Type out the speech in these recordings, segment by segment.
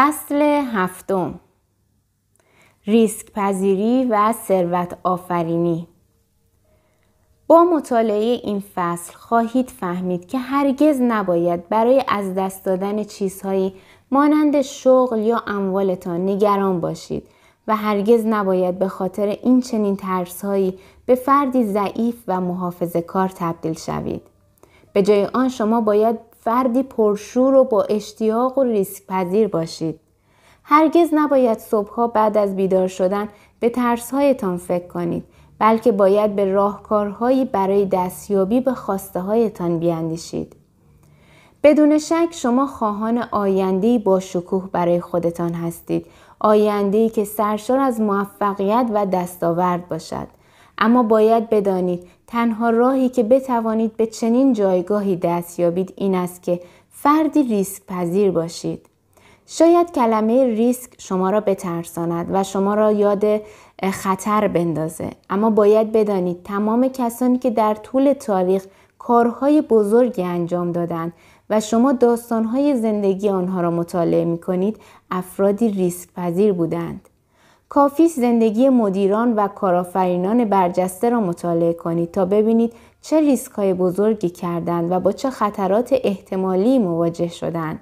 فصل هفتم ریسک پذیری و ثروت آفرینی با مطالعه این فصل خواهید فهمید که هرگز نباید برای از دست دادن چیزهایی مانند شغل یا اموالتان نگران باشید و هرگز نباید به خاطر این چنین ترسهایی به فردی ضعیف و محافظه کار تبدیل شوید. به جای آن شما باید فردی پرشور و با اشتیاق و ریسک پذیر باشید. هرگز نباید صبحها بعد از بیدار شدن به ترسهایتان فکر کنید بلکه باید به راهکارهایی برای دستیابی به خواسته هایتان بیاندیشید. بدون شک شما خواهان آیندهی با شکوه برای خودتان هستید. آیندهی که سرشار از موفقیت و دستاورد باشد. اما باید بدانید تنها راهی که بتوانید به چنین جایگاهی دست یابید این است که فردی ریسک پذیر باشید. شاید کلمه ریسک شما را بترساند و شما را یاد خطر بندازه اما باید بدانید تمام کسانی که در طول تاریخ کارهای بزرگی انجام دادند و شما داستانهای زندگی آنها را مطالعه می کنید افرادی ریسک پذیر بودند. کافی زندگی مدیران و کارآفرینان برجسته را مطالعه کنید تا ببینید چه های بزرگی کردند و با چه خطرات احتمالی مواجه شدند.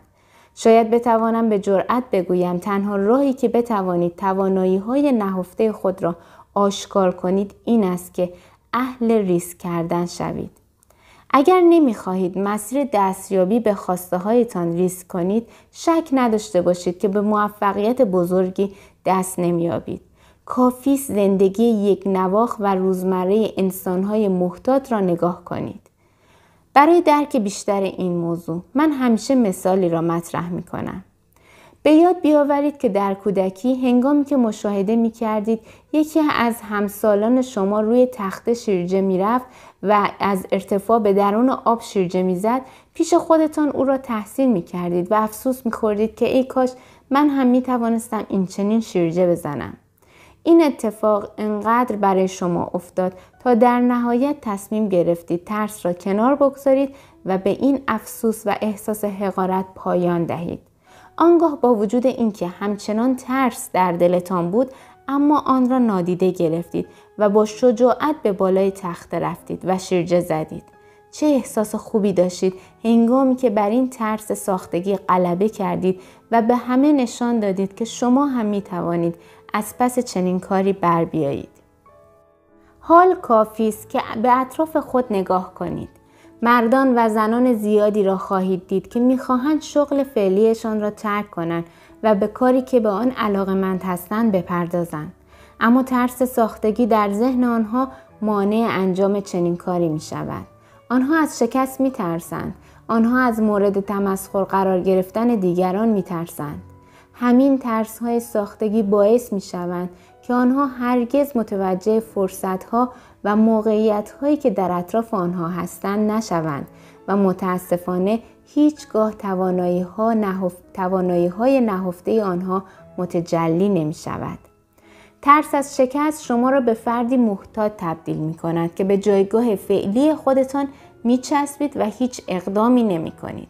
شاید بتوانم به جرأت بگویم تنها راهی که بتوانید توانایی های نهفته خود را آشکار کنید این است که اهل ریسک کردن شوید. اگر نمیخواهید مسیر دستیابی به خواسته هایتان ریسک کنید شک نداشته باشید که به موفقیت بزرگی دست نمیابید. کافی زندگی یک نواخ و روزمره انسانهای محتاط را نگاه کنید. برای درک بیشتر این موضوع من همیشه مثالی را مطرح می کنم. به یاد بیاورید که در کودکی هنگامی که مشاهده می کردید یکی از همسالان شما روی تخت شیرجه می رفت و از ارتفاع به درون آب شیرجه می زد پیش خودتان او را تحسین می کردید و افسوس می خوردید که ای کاش من هم می توانستم این چنین شیرجه بزنم. این اتفاق انقدر برای شما افتاد تا در نهایت تصمیم گرفتید ترس را کنار بگذارید و به این افسوس و احساس حقارت پایان دهید. آنگاه با وجود اینکه همچنان ترس در دلتان بود اما آن را نادیده گرفتید و با شجاعت به بالای تخت رفتید و شیرجه زدید. چه احساس خوبی داشتید هنگامی که بر این ترس ساختگی غلبه کردید و به همه نشان دادید که شما هم می توانید از پس چنین کاری بر بیایید. حال کافی است که به اطراف خود نگاه کنید. مردان و زنان زیادی را خواهید دید که میخواهند شغل فعلیشان را ترک کنند و به کاری که به آن علاقمند هستند بپردازند اما ترس ساختگی در ذهن آنها مانع انجام چنین کاری می شود. آنها از شکست می ترسند. آنها از مورد تمسخر قرار گرفتن دیگران می ترسند. همین ترس های ساختگی باعث می شوند که آنها هرگز متوجه فرصت ها و موقعیت هایی که در اطراف آنها هستند نشوند و متاسفانه هیچگاه توانایی توانایی های نهفته آنها متجلی نمی شود. ترس از شکست شما را به فردی محتاط تبدیل می کند که به جایگاه فعلی خودتان می چسبید و هیچ اقدامی نمی کنید.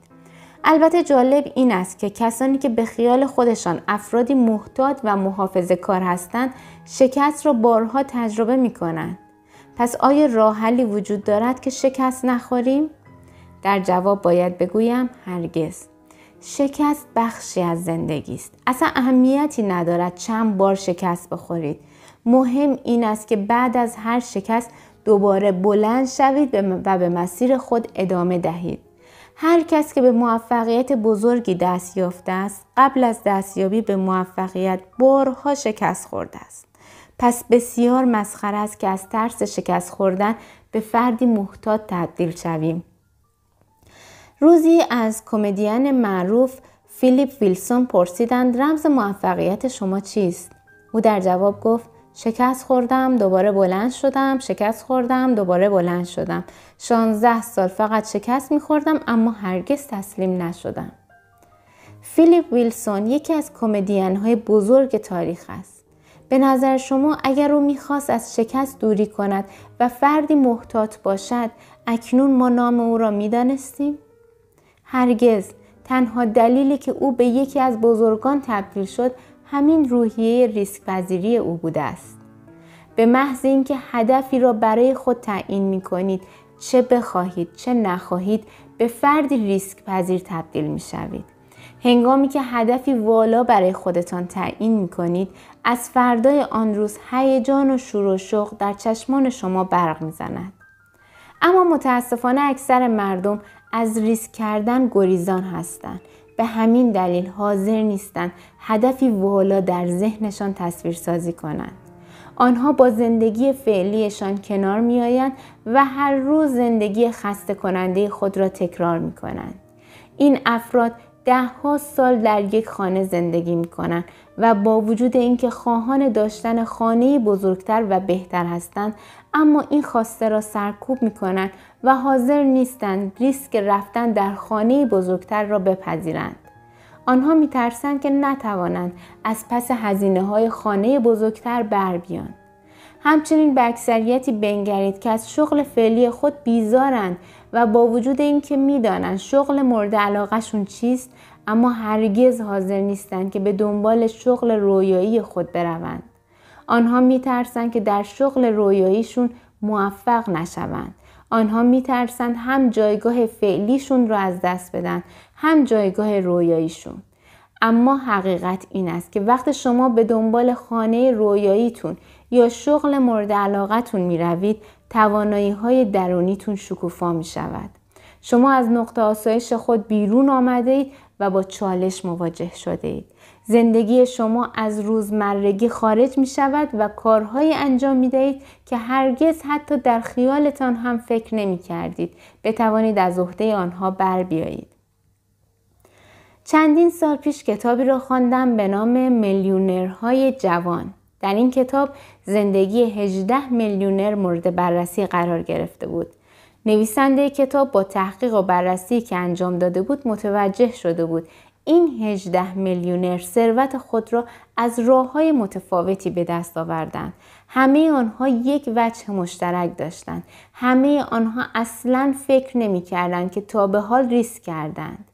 البته جالب این است که کسانی که به خیال خودشان افرادی محتاط و محافظه کار هستند شکست را بارها تجربه می کنند. پس آیا راحلی وجود دارد که شکست نخوریم؟ در جواب باید بگویم هرگز. شکست بخشی از زندگی است اصلا اهمیتی ندارد چند بار شکست بخورید مهم این است که بعد از هر شکست دوباره بلند شوید و به مسیر خود ادامه دهید هر کس که به موفقیت بزرگی دست یافته است قبل از دستیابی به موفقیت بارها شکست خورده است پس بسیار مسخره است که از ترس شکست خوردن به فردی محتاط تبدیل شویم روزی از کمدین معروف فیلیپ ویلسون پرسیدند رمز موفقیت شما چیست؟ او در جواب گفت شکست خوردم دوباره بلند شدم شکست خوردم دوباره بلند شدم 16 سال فقط شکست میخوردم اما هرگز تسلیم نشدم فیلیپ ویلسون یکی از کمدین های بزرگ تاریخ است به نظر شما اگر او میخواست از شکست دوری کند و فردی محتاط باشد اکنون ما نام او را میدانستیم هرگز تنها دلیلی که او به یکی از بزرگان تبدیل شد همین روحیه ریسک پذیری او بوده است به محض اینکه هدفی را برای خود تعیین می کنید چه بخواهید چه نخواهید به فردی ریسک پذیر تبدیل می شوید هنگامی که هدفی والا برای خودتان تعیین می کنید از فردای آن روز هیجان و شور و شوق در چشمان شما برق می زند. اما متاسفانه اکثر مردم از ریسک کردن گریزان هستند به همین دلیل حاضر نیستند هدفی والا در ذهنشان تصویر سازی کنند آنها با زندگی فعلیشان کنار میآیند و هر روز زندگی خسته کننده خود را تکرار می کنند. این افراد ها سال در یک خانه زندگی می کنند و با وجود اینکه خواهان داشتن خانه بزرگتر و بهتر هستند اما این خواسته را سرکوب می و حاضر نیستند ریسک رفتن در خانه بزرگتر را بپذیرند. آنها می که نتوانند از پس هزینه های خانه بزرگتر بر بیان. همچنین به اکثریتی بنگرید که از شغل فعلی خود بیزارند و با وجود اینکه میدانند شغل مورد علاقهشون چیست اما هرگز حاضر نیستند که به دنبال شغل رویایی خود بروند آنها میترسند که در شغل رویاییشون موفق نشوند آنها میترسند هم جایگاه فعلیشون را از دست بدن هم جایگاه رویاییشون اما حقیقت این است که وقت شما به دنبال خانه رویاییتون یا شغل مورد علاقتون می روید توانایی های درونیتون شکوفا می شود. شما از نقطه آسایش خود بیرون آمده اید و با چالش مواجه شده اید. زندگی شما از روزمرگی خارج می شود و کارهایی انجام می دهید که هرگز حتی در خیالتان هم فکر نمی کردید. بتوانید از عهده آنها بر بیایید. چندین سال پیش کتابی را خواندم به نام میلیونرهای جوان در این کتاب زندگی 18 میلیونر مورد بررسی قرار گرفته بود. نویسنده کتاب با تحقیق و بررسی که انجام داده بود متوجه شده بود این 18 میلیونر ثروت خود را از راه های متفاوتی به دست آوردند. همه آنها یک وجه مشترک داشتند. همه آنها اصلا فکر نمی که تا به حال ریسک کردند.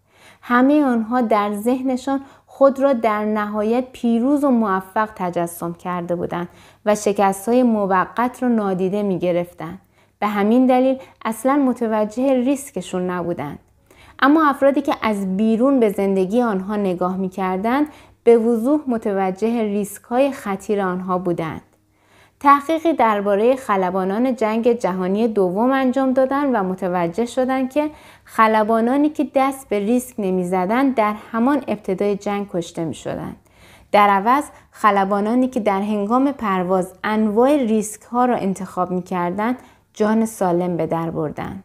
همه آنها در ذهنشان خود را در نهایت پیروز و موفق تجسم کرده بودند و شکست های موقت را نادیده می گرفتن. به همین دلیل اصلا متوجه ریسکشون نبودند. اما افرادی که از بیرون به زندگی آنها نگاه می به وضوح متوجه ریسک های خطیر آنها بودند. تحقیقی درباره خلبانان جنگ جهانی دوم انجام دادند و متوجه شدند که خلبانانی که دست به ریسک نمی نمیزدند در همان ابتدای جنگ کشته می شدند. در عوض خلبانانی که در هنگام پرواز انواع ریسک ها را انتخاب می کردند جان سالم به در بردند.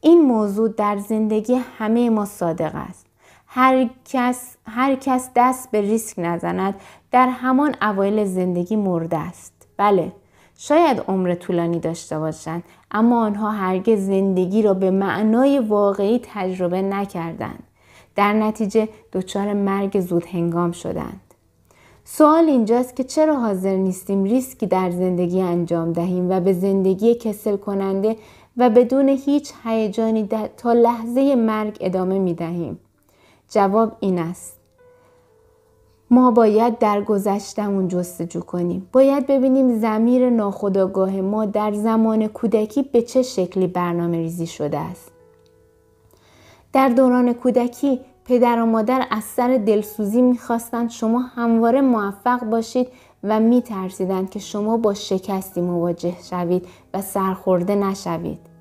این موضوع در زندگی همه ما صادق است. هر کس, هر کس دست به ریسک نزند در همان اوایل زندگی مرده است. بله شاید عمر طولانی داشته باشند اما آنها هرگز زندگی را به معنای واقعی تجربه نکردند در نتیجه دچار مرگ زود هنگام شدند سوال اینجاست که چرا حاضر نیستیم ریسکی در زندگی انجام دهیم و به زندگی کسل کننده و بدون هیچ هیجانی تا لحظه مرگ ادامه می دهیم؟ جواب این است. ما باید در گذشتمون جستجو کنیم. باید ببینیم زمیر ناخودآگاه ما در زمان کودکی به چه شکلی برنامه ریزی شده است. در دوران کودکی پدر و مادر از سر دلسوزی میخواستند شما همواره موفق باشید و میترسیدند که شما با شکستی مواجه شوید و سرخورده نشوید.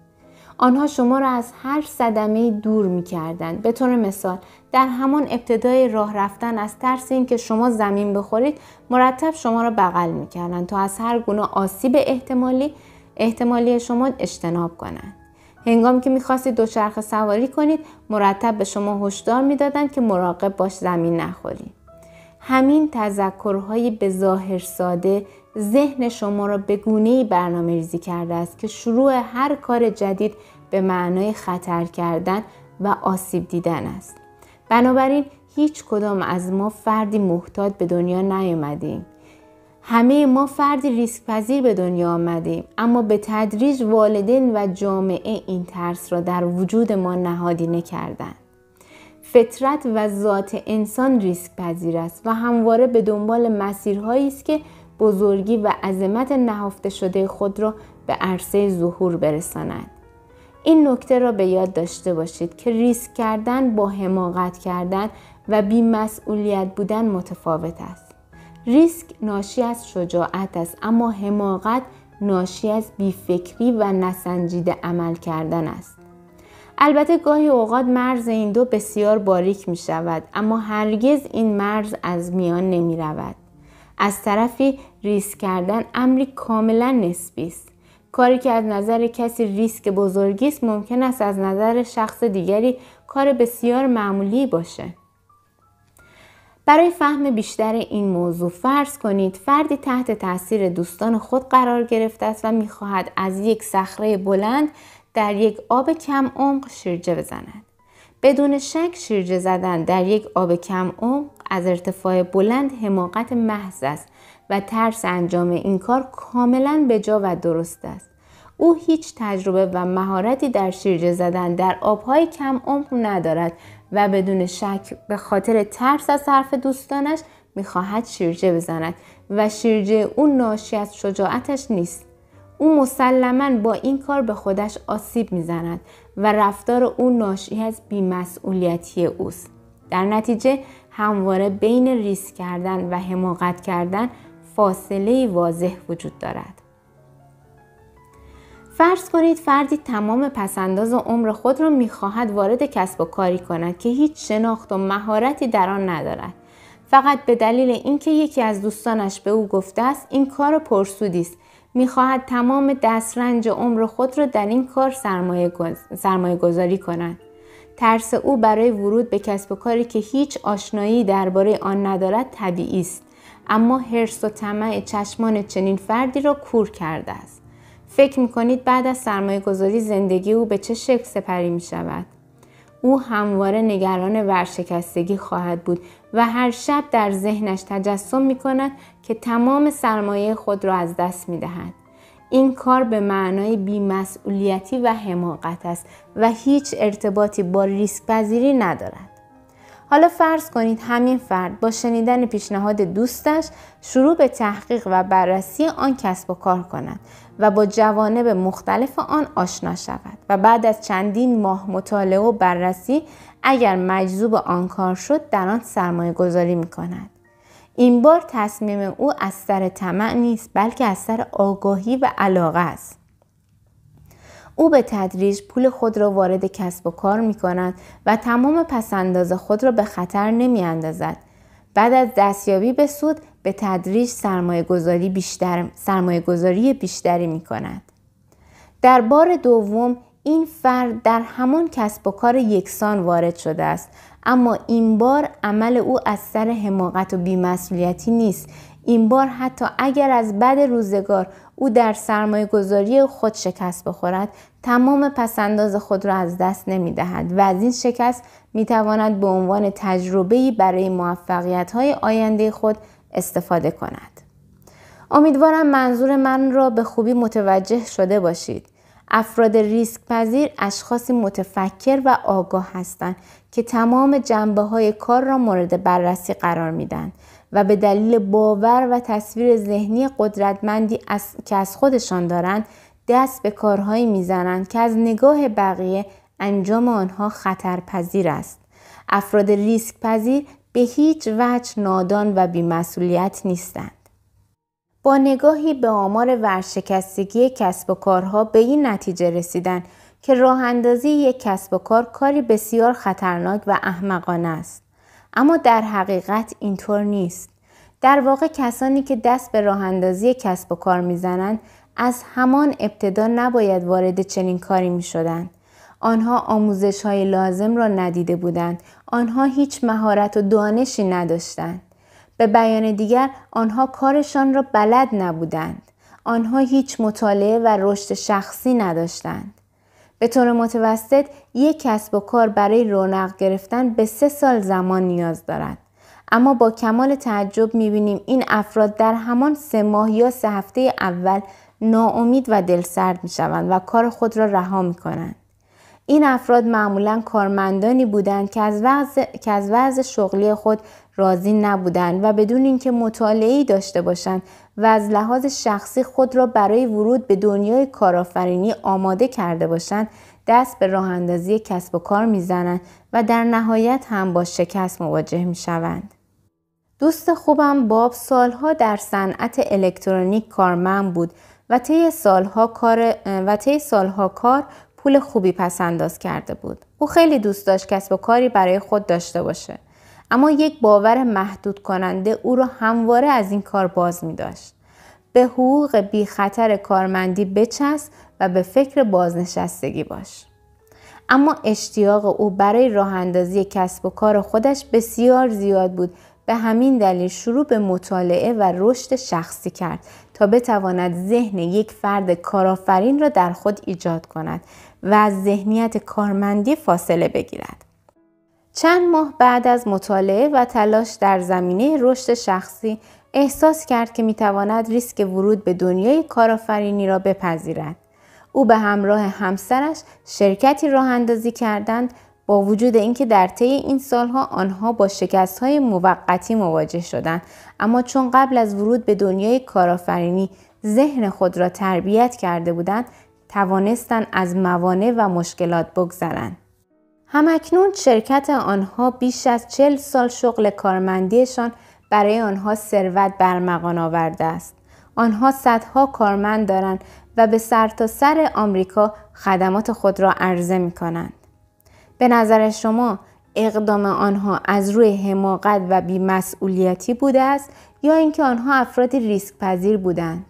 آنها شما را از هر صدمه دور می کردن. به طور مثال در همان ابتدای راه رفتن از ترس اینکه شما زمین بخورید مرتب شما را بغل می کردن تا از هر گونه آسیب احتمالی احتمالی شما اجتناب کنند. هنگامی که میخواستید دوچرخه سواری کنید مرتب به شما هشدار میدادند که مراقب باش زمین نخورید. همین تذکرهای به ظاهر ساده ذهن شما را به گونه برنامه ریزی کرده است که شروع هر کار جدید به معنای خطر کردن و آسیب دیدن است. بنابراین هیچ کدام از ما فردی محتاط به دنیا نیامدیم. همه ما فردی ریسک پذیر به دنیا آمدیم اما به تدریج والدین و جامعه این ترس را در وجود ما نهادینه کردند. فطرت و ذات انسان ریسک پذیر است و همواره به دنبال مسیرهایی است که بزرگی و عظمت نهفته شده خود را به عرصه ظهور برساند این نکته را به یاد داشته باشید که ریسک کردن با حماقت کردن و بیمسئولیت بودن متفاوت است ریسک ناشی از شجاعت است اما حماقت ناشی از بیفکری و نسنجیده عمل کردن است البته گاهی اوقات مرز این دو بسیار باریک می شود اما هرگز این مرز از میان نمی رود از طرفی ریسک کردن امری کاملا نسبی است کاری که از نظر کسی ریسک بزرگی است ممکن است از نظر شخص دیگری کار بسیار معمولی باشه برای فهم بیشتر این موضوع فرض کنید فردی تحت تاثیر دوستان خود قرار گرفته است و میخواهد از یک صخره بلند در یک آب کم عمق شیرجه بزند بدون شک شیرجه زدن در یک آب کم عمق از ارتفاع بلند حماقت محض است و ترس انجام این کار کاملا به جا و درست است. او هیچ تجربه و مهارتی در شیرجه زدن در آبهای کم عمق ندارد و بدون شک به خاطر ترس از حرف دوستانش میخواهد شیرجه بزند و شیرجه او ناشی از شجاعتش نیست او مسلما با این کار به خودش آسیب میزند و رفتار او ناشی از بیمسئولیتی اوست در نتیجه همواره بین ریسک کردن و حماقت کردن فاصله واضح وجود دارد فرض کنید فردی تمام پسنداز و عمر خود را میخواهد وارد کسب و کاری کند که هیچ شناخت و مهارتی در آن ندارد فقط به دلیل اینکه یکی از دوستانش به او گفته است این کار پرسودی است میخواهد تمام دسترنج عمر خود را در این کار سرمایه, گذاری کند. ترس او برای ورود به کسب و کاری که هیچ آشنایی درباره آن ندارد طبیعی است اما حرس و طمع چشمان چنین فردی را کور کرده است فکر کنید بعد از سرمایه گذاری زندگی او به چه شکل سپری می شود؟ او همواره نگران ورشکستگی خواهد بود و هر شب در ذهنش تجسم می کند که تمام سرمایه خود را از دست می دهد. این کار به معنای بیمسئولیتی و حماقت است و هیچ ارتباطی با ریسک پذیری ندارد. حالا فرض کنید همین فرد با شنیدن پیشنهاد دوستش شروع به تحقیق و بررسی آن کسب و کار کند و با جوانب مختلف آن آشنا شود و بعد از چندین ماه مطالعه و بررسی اگر مجذوب آن کار شد در آن سرمایه گذاری می کند. این بار تصمیم او از سر طمع نیست بلکه از سر آگاهی و علاقه است او به تدریج پول خود را وارد کسب و کار می کند و تمام پسنداز خود را به خطر نمی اندازد. بعد از دستیابی به سود به تدریج سرمایه گذاری, بیشتر، بیشتری می کند. در بار دوم این فرد در همان کسب و کار یکسان وارد شده است اما این بار عمل او از سر حماقت و بیمسئولیتی نیست این بار حتی اگر از بد روزگار او در سرمایه گذاری خود شکست بخورد تمام پسنداز خود را از دست نمی دهد و از این شکست می تواند به عنوان تجربه‌ای برای موفقیت های آینده خود استفاده کند. امیدوارم منظور من را به خوبی متوجه شده باشید. افراد ریسک پذیر اشخاصی متفکر و آگاه هستند که تمام جنبه های کار را مورد بررسی قرار میدن و به دلیل باور و تصویر ذهنی قدرتمندی که از خودشان دارند دست به کارهایی میزنند که از نگاه بقیه انجام آنها خطرپذیر است. افراد ریسک پذیر به هیچ وجه نادان و بیمسئولیت نیستند. با نگاهی به آمار ورشکستگی کسب و کارها به این نتیجه رسیدن که راه اندازی یک کسب و کار کاری بسیار خطرناک و احمقانه است. اما در حقیقت اینطور نیست. در واقع کسانی که دست به راه اندازی کسب و کار میزنند از همان ابتدا نباید وارد چنین کاری می آنها آموزش های لازم را ندیده بودند. آنها هیچ مهارت و دانشی نداشتند. به بیان دیگر آنها کارشان را بلد نبودند. آنها هیچ مطالعه و رشد شخصی نداشتند. به طور متوسط یک کسب و کار برای رونق گرفتن به سه سال زمان نیاز دارد. اما با کمال تعجب میبینیم این افراد در همان سه ماه یا سه هفته اول ناامید و دلسرد میشوند و کار خود را رها میکنند. این افراد معمولا کارمندانی بودند که از وضع, شغلی خود راضی نبودند و بدون اینکه مطالعه داشته باشند و از لحاظ شخصی خود را برای ورود به دنیای کارآفرینی آماده کرده باشند دست به راه اندازی کسب و کار میزنند و در نهایت هم با شکست مواجه میشوند. دوست خوبم باب سالها در صنعت الکترونیک کارمند بود و طی سالها کار و طی سالها کار پول خوبی پس انداز کرده بود. او خیلی دوست داشت کسب و کاری برای خود داشته باشه. اما یک باور محدود کننده او را همواره از این کار باز می داشت. به حقوق بی خطر کارمندی بچسب و به فکر بازنشستگی باش. اما اشتیاق او برای راه اندازی کسب و کار خودش بسیار زیاد بود به همین دلیل شروع به مطالعه و رشد شخصی کرد تا بتواند ذهن یک فرد کارآفرین را در خود ایجاد کند و از ذهنیت کارمندی فاصله بگیرد. چند ماه بعد از مطالعه و تلاش در زمینه رشد شخصی احساس کرد که میتواند ریسک ورود به دنیای کارآفرینی را بپذیرد. او به همراه همسرش شرکتی راه اندازی کردند با وجود اینکه در طی این سالها آنها با شکست های موقتی مواجه شدند اما چون قبل از ورود به دنیای کارآفرینی ذهن خود را تربیت کرده بودند توانستند از موانع و مشکلات بگذرند. همکنون شرکت آنها بیش از چل سال شغل کارمندیشان برای آنها ثروت برمغان آورده است. آنها صدها کارمند دارند و به سرتاسر سر آمریکا خدمات خود را عرضه می کنند. به نظر شما اقدام آنها از روی حماقت و بیمسئولیتی بوده است یا اینکه آنها افرادی ریسک پذیر بودند؟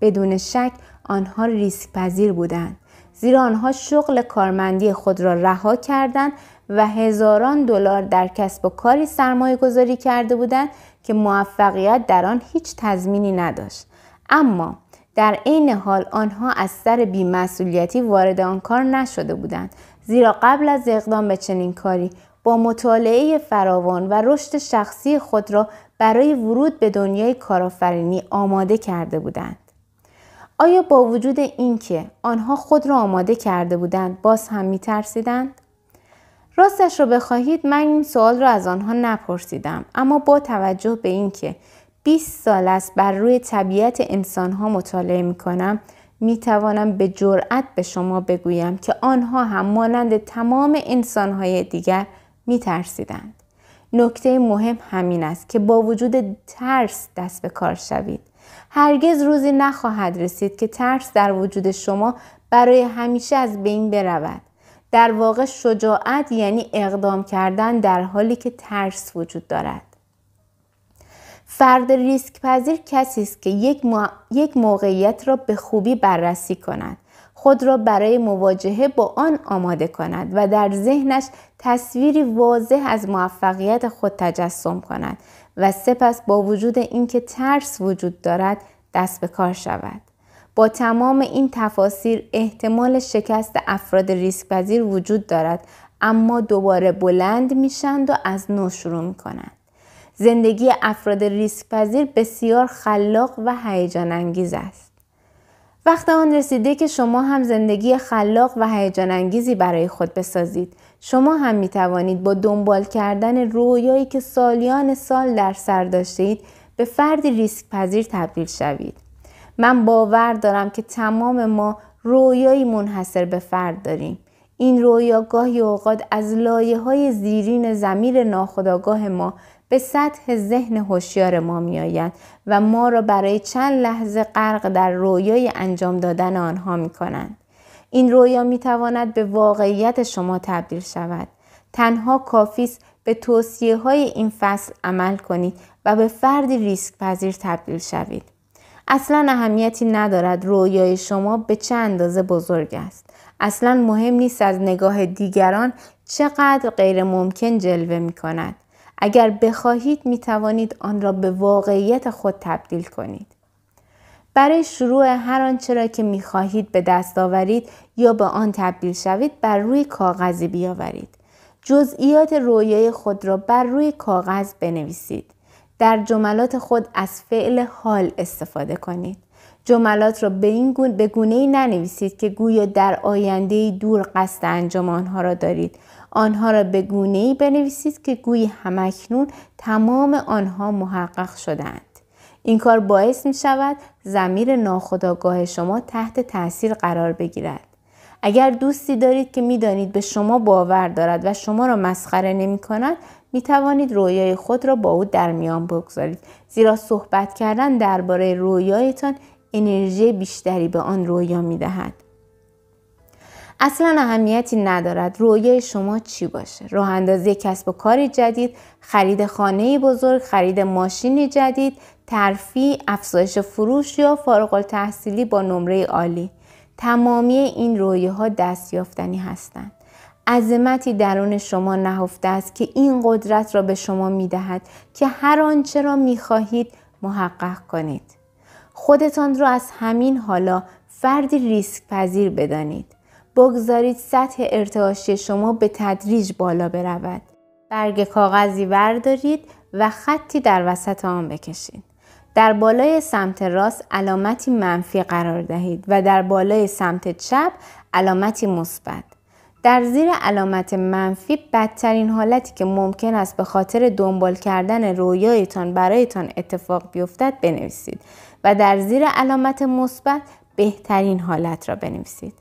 بدون شک آنها ریسک پذیر بودند زیرا آنها شغل کارمندی خود را رها کردند و هزاران دلار در کسب و کاری سرمایه گذاری کرده بودند که موفقیت در آن هیچ تضمینی نداشت اما در عین حال آنها از سر بیمسئولیتی وارد آن کار نشده بودند زیرا قبل از اقدام به چنین کاری با مطالعه فراوان و رشد شخصی خود را برای ورود به دنیای کارآفرینی آماده کرده بودند آیا با وجود اینکه آنها خود را آماده کرده بودند باز هم می میترسیدند راستش را بخواهید من این سوال را از آنها نپرسیدم اما با توجه به اینکه 20 سال است بر روی طبیعت انسانها مطالعه می کنم می توانم به جرأت به شما بگویم که آنها هم مانند تمام انسانهای دیگر می ترسیدند. نکته مهم همین است که با وجود ترس دست به کار شوید. هرگز روزی نخواهد رسید که ترس در وجود شما برای همیشه از بین برود. در واقع شجاعت یعنی اقدام کردن در حالی که ترس وجود دارد. فرد ریسک پذیر کسی است که یک, یک موقعیت را به خوبی بررسی کند. خود را برای مواجهه با آن آماده کند و در ذهنش تصویری واضح از موفقیت خود تجسم کند و سپس با وجود اینکه ترس وجود دارد دست به کار شود. با تمام این تفاسیر احتمال شکست افراد پذیر وجود دارد اما دوباره بلند میشند و از نو شروع کنند زندگی افراد پذیر بسیار خلاق و هیجان انگیز است. وقت آن رسیده که شما هم زندگی خلاق و هیجان انگیزی برای خود بسازید شما هم می توانید با دنبال کردن رویایی که سالیان سال در سر داشتید به فردی ریسک پذیر تبدیل شوید. من باور دارم که تمام ما رویایی منحصر به فرد داریم. این رویا گاهی اوقات از لایه های زیرین زمیر ناخودآگاه ما به سطح ذهن هوشیار ما آیند و ما را برای چند لحظه غرق در رویای انجام دادن آنها می کنند. این رویا می تواند به واقعیت شما تبدیل شود. تنها کافیست به توصیه های این فصل عمل کنید و به فردی ریسک پذیر تبدیل شوید. اصلا اهمیتی ندارد رویای شما به چه اندازه بزرگ است. اصلا مهم نیست از نگاه دیگران چقدر غیر ممکن جلوه می کند. اگر بخواهید می توانید آن را به واقعیت خود تبدیل کنید. برای شروع هر آنچه را که میخواهید به دست آورید یا به آن تبدیل شوید بر روی کاغذی بیاورید جزئیات رویای خود را بر روی کاغذ بنویسید در جملات خود از فعل حال استفاده کنید جملات را به این گونه ای ننویسید که گویا در آینده دور قصد انجام آنها را دارید آنها را به گونه ای بنویسید که گویی همکنون تمام آنها محقق شدند این کار باعث می شود زمیر ناخودآگاه شما تحت تاثیر قرار بگیرد. اگر دوستی دارید که می دانید به شما باور دارد و شما را مسخره نمی کند می توانید رویای خود را با او در میان بگذارید زیرا صحبت کردن درباره رویایتان انرژی بیشتری به آن رویا می دهد. اصلا اهمیتی ندارد رویای شما چی باشه راه اندازی کسب و کار جدید خرید خانه بزرگ خرید ماشین جدید حرفی افزایش فروش یا فارغ تحصیلی با نمره عالی تمامی این رویه ها دستیافتنی هستند. عظمتی درون شما نهفته است که این قدرت را به شما می دهد که هر آنچه را می خواهید محقق کنید. خودتان را از همین حالا فردی ریسک پذیر بدانید. بگذارید سطح ارتعاشی شما به تدریج بالا برود. برگ کاغذی بردارید و خطی در وسط آن بکشید. در بالای سمت راست علامتی منفی قرار دهید و در بالای سمت چپ علامتی مثبت. در زیر علامت منفی بدترین حالتی که ممکن است به خاطر دنبال کردن رویایتان برایتان اتفاق بیفتد بنویسید و در زیر علامت مثبت بهترین حالت را بنویسید.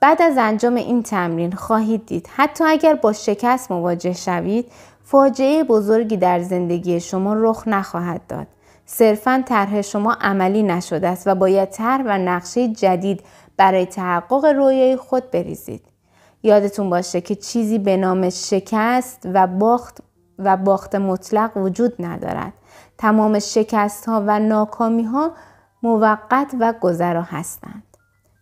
بعد از انجام این تمرین خواهید دید حتی اگر با شکست مواجه شوید فاجعه بزرگی در زندگی شما رخ نخواهد داد صرفا طرح شما عملی نشده است و باید طرح و نقشه جدید برای تحقق رویای خود بریزید. یادتون باشه که چیزی به نام شکست و باخت و باخت مطلق وجود ندارد. تمام شکست ها و ناکامی ها موقت و گذرا هستند.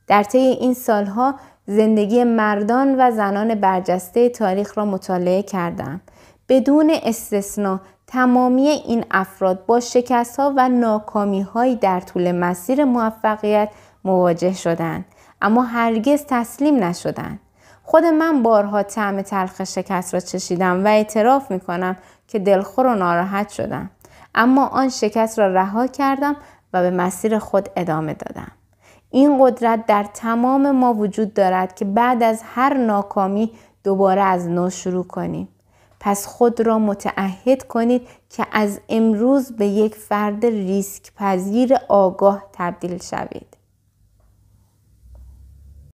در طی این سالها زندگی مردان و زنان برجسته تاریخ را مطالعه کردم. بدون استثنا تمامی این افراد با شکست ها و ناکامی در طول مسیر موفقیت مواجه شدند اما هرگز تسلیم نشدند خود من بارها طعم تلخ شکست را چشیدم و اعتراف می کنم که دلخور و ناراحت شدم اما آن شکست را رها کردم و به مسیر خود ادامه دادم این قدرت در تمام ما وجود دارد که بعد از هر ناکامی دوباره از نو شروع کنیم پس خود را متعهد کنید که از امروز به یک فرد ریسک پذیر آگاه تبدیل شوید.